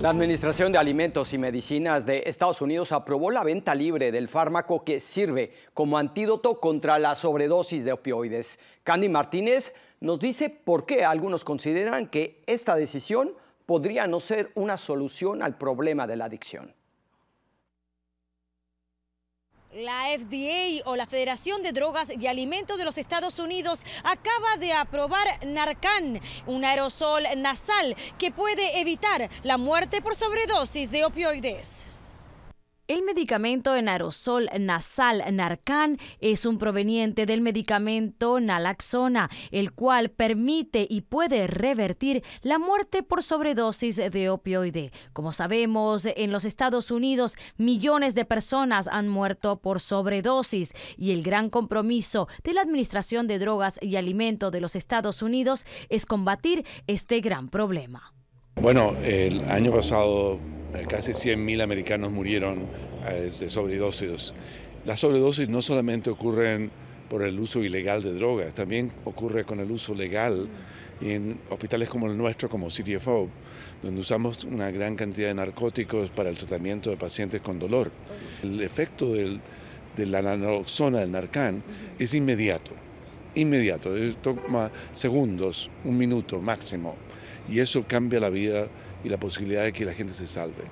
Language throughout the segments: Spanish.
La Administración de Alimentos y Medicinas de Estados Unidos aprobó la venta libre del fármaco que sirve como antídoto contra la sobredosis de opioides. Candy Martínez nos dice por qué algunos consideran que esta decisión podría no ser una solución al problema de la adicción. La FDA o la Federación de Drogas y Alimentos de los Estados Unidos acaba de aprobar Narcan, un aerosol nasal que puede evitar la muerte por sobredosis de opioides. El medicamento en aerosol nasal Narcan es un proveniente del medicamento nalaxona, el cual permite y puede revertir la muerte por sobredosis de opioide. Como sabemos, en los Estados Unidos millones de personas han muerto por sobredosis y el gran compromiso de la Administración de Drogas y Alimentos de los Estados Unidos es combatir este gran problema. Bueno, el año pasado eh, casi 100.000 americanos murieron eh, de sobredosis. Las sobredosis no solamente ocurren por el uso ilegal de drogas, también ocurre con el uso legal en hospitales como el nuestro, como City of Hope, donde usamos una gran cantidad de narcóticos para el tratamiento de pacientes con dolor. El efecto de la naloxona, del Narcan, es inmediato, inmediato, eh, toma segundos, un minuto máximo y eso cambia la vida y la posibilidad de que la gente se salve.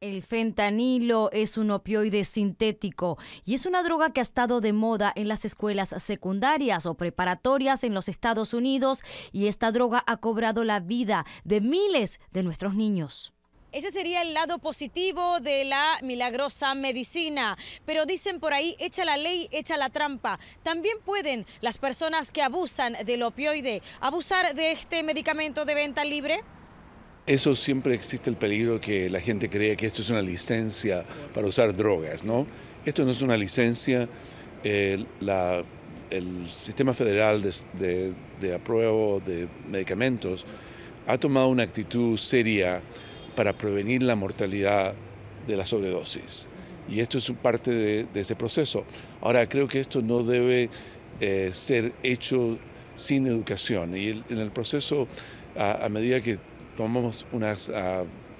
El fentanilo es un opioide sintético y es una droga que ha estado de moda en las escuelas secundarias o preparatorias en los Estados Unidos y esta droga ha cobrado la vida de miles de nuestros niños. Ese sería el lado positivo de la milagrosa medicina. Pero dicen por ahí, echa la ley, echa la trampa. También pueden las personas que abusan del opioide abusar de este medicamento de venta libre. Eso siempre existe el peligro que la gente cree que esto es una licencia para usar drogas, ¿no? Esto no es una licencia. el sistema federal de, de, de de medicamentos ha tomado una actitud seria para prevenir la mortalidad de la sobredosis. Y esto es parte de, ese proceso. Ahora, creo que esto no debe eh, ser hecho sin educación. Y en el proceso, a, medida que tomamos unas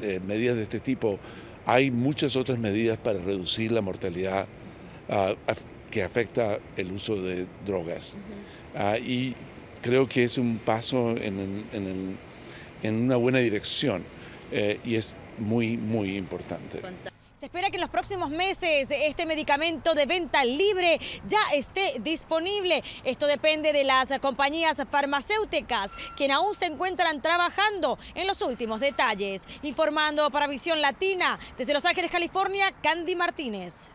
eh, medidas de este tipo, hay muchas otras medidas para reducir la mortalidad que afecta el uso de drogas. Ah, y creo que es un paso en, en una buena dirección. Eh, y es muy, muy importante. Se espera que en los próximos meses este medicamento de venta libre ya esté disponible. Esto depende de las compañías farmacéuticas, quienes aún se encuentran trabajando en los últimos detalles. Informando para Visión Latina, desde Los Ángeles, California, Candy Martínez.